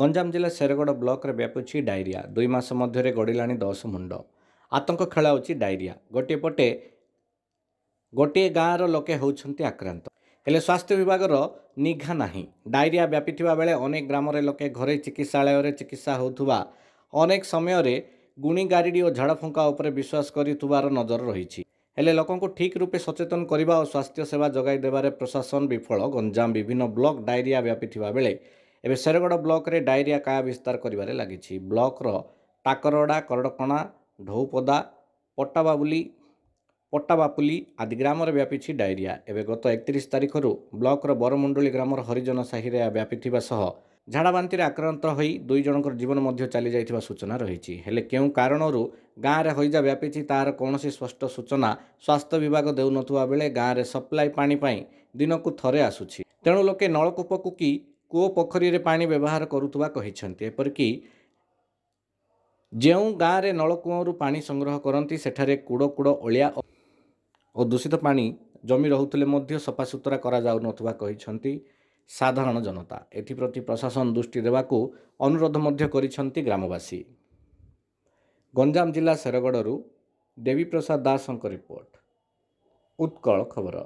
ଗଞ୍ଜାମ ଜିଲ୍ଲା ଶେରଗଡ଼ ବ୍ଲକରେ ବ୍ୟାପୁଛି ଡାଇରିଆ ଦୁଇ ମାସ ମଧ୍ୟରେ ଗଡ଼ିଲାଣି ଦଶ ମୁଣ୍ଡ ଆତଙ୍କ ଖେଳା ହେଉଛି ଡାଇରିଆ ଗୋଟିଏ ପଟେ ଗୋଟିଏ ଗାଁର ଲୋକେ ହେଉଛନ୍ତି ଆକ୍ରାନ୍ତ ହେଲେ ସ୍ୱାସ୍ଥ୍ୟ ବିଭାଗର ନିଘା ନାହିଁ ଡାଇରିଆ ବ୍ୟାପିଥିବା ବେଳେ ଅନେକ ଗ୍ରାମରେ ଲୋକେ ଘରୋଇ ଚିକିତ୍ସାଳୟରେ ଚିକିତ୍ସା ହେଉଥିବା ଅନେକ ସମୟରେ ଗୁଣି ଗାରିଡ଼ି ଓ ଝାଡ଼ଫୁଙ୍କା ଉପରେ ବିଶ୍ୱାସ କରିଥିବାର ନଜର ରହିଛି ହେଲେ ଲୋକଙ୍କୁ ଠିକ୍ ରୂପେ ସଚେତନ କରିବା ଓ ସ୍ୱାସ୍ଥ୍ୟ ସେବା ଯୋଗାଇ ଦେବାରେ ପ୍ରଶାସନ ବିଫଳ ଗଞ୍ଜାମ ବିଭିନ୍ନ ବ୍ଲକ୍ ଡାଇରିଆ ବ୍ୟାପିଥିବା ବେଳେ ଏବେ ଶେରଗଡ଼ ବ୍ଲକରେ ଡାଇରିଆ କାୟା ବିସ୍ତାର କରିବାରେ ଲାଗିଛି ବ୍ଲକର ଟାକରଡ଼ା କରଡ଼କଣା ଢୌପଦା ପଟାବାବୁଲି ପଟାବାପୁଲି ଆଦି ଗ୍ରାମରେ ବ୍ୟାପିଛି ଡାଇରିଆ ଏବେ ଗତ ଏକତିରିଶ ତାରିଖରୁ ବ୍ଲକର ବରମୁଣ୍ଡୁଳି ଗ୍ରାମର ହରିଜନ ସାହିରେ ଏହା ବ୍ୟାପିଥିବା ସହ ଝାଡ଼ାବାନ୍ତିରେ ଆକ୍ରାନ୍ତ ହୋଇ ଦୁଇ ଜଣଙ୍କର ଜୀବନ ମଧ୍ୟ ଚାଲିଯାଇଥିବା ସୂଚନା ରହିଛି ହେଲେ କେଉଁ କାରଣରୁ ଗାଁରେ ହଇଜା ବ୍ୟାପିଛି ତାହାର କୌଣସି ସ୍ପଷ୍ଟ ସୂଚନା ସ୍ୱାସ୍ଥ୍ୟ ବିଭାଗ ଦେଉନଥିବା ବେଳେ ଗାଁରେ ସପ୍ଲାଏ ପାଣି ପାଇଁ ଦିନକୁ ଥରେ ଆସୁଛି ତେଣୁ ଲୋକେ ନଳକୂପକୁ କି କୂଅ ପୋଖରୀରେ ପାଣି ବ୍ୟବହାର କରୁଥିବା କହିଛନ୍ତି ଏପରିକି ଯେଉଁ ଗାଁରେ ନଳକୂଅରୁ ପାଣି ସଂଗ୍ରହ କରନ୍ତି ସେଠାରେ କୁଡ଼ କୁଡ଼ ଅଳିଆ ଓ ଦୂଷିତ ପାଣି ଜମି ରହୁଥିଲେ ମଧ୍ୟ ସଫାସୁତୁରା କରାଯାଉନଥିବା କହିଛନ୍ତି ସାଧାରଣ ଜନତା ଏଥିପ୍ରତି ପ୍ରଶାସନ ଦୃଷ୍ଟି ଦେବାକୁ ଅନୁରୋଧ ମଧ୍ୟ କରିଛନ୍ତି ଗ୍ରାମବାସୀ ଗଞ୍ଜାମ ଜିଲ୍ଲା ଶେରଗଡ଼ରୁ ଦେବୀପ୍ରସାଦ ଦାସଙ୍କ ରିପୋର୍ଟ ଉତ୍କଳ ଖବର